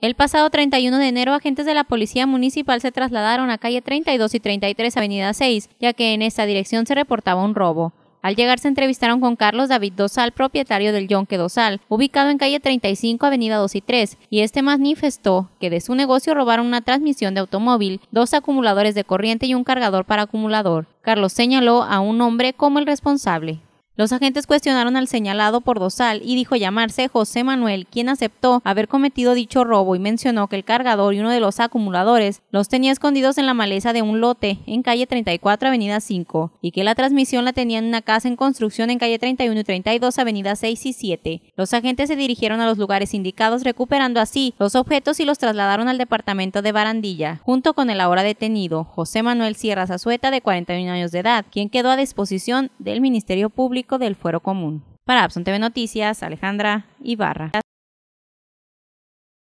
El pasado 31 de enero, agentes de la Policía Municipal se trasladaron a calle 32 y 33, avenida 6, ya que en esta dirección se reportaba un robo. Al llegar se entrevistaron con Carlos David Dosal, propietario del Yonque Dosal, ubicado en calle 35, avenida 2 y 3, y este manifestó que de su negocio robaron una transmisión de automóvil, dos acumuladores de corriente y un cargador para acumulador. Carlos señaló a un hombre como el responsable. Los agentes cuestionaron al señalado por Dosal y dijo llamarse José Manuel, quien aceptó haber cometido dicho robo y mencionó que el cargador y uno de los acumuladores los tenía escondidos en la maleza de un lote en calle 34 Avenida 5 y que la transmisión la tenía en una casa en construcción en calle 31 y 32 Avenida 6 y 7. Los agentes se dirigieron a los lugares indicados recuperando así los objetos y los trasladaron al departamento de Barandilla, junto con el ahora detenido José Manuel Sierra Zazueta de 41 años de edad, quien quedó a disposición del Ministerio Público del fuero común. Para Abson TV Noticias, Alejandra Ibarra.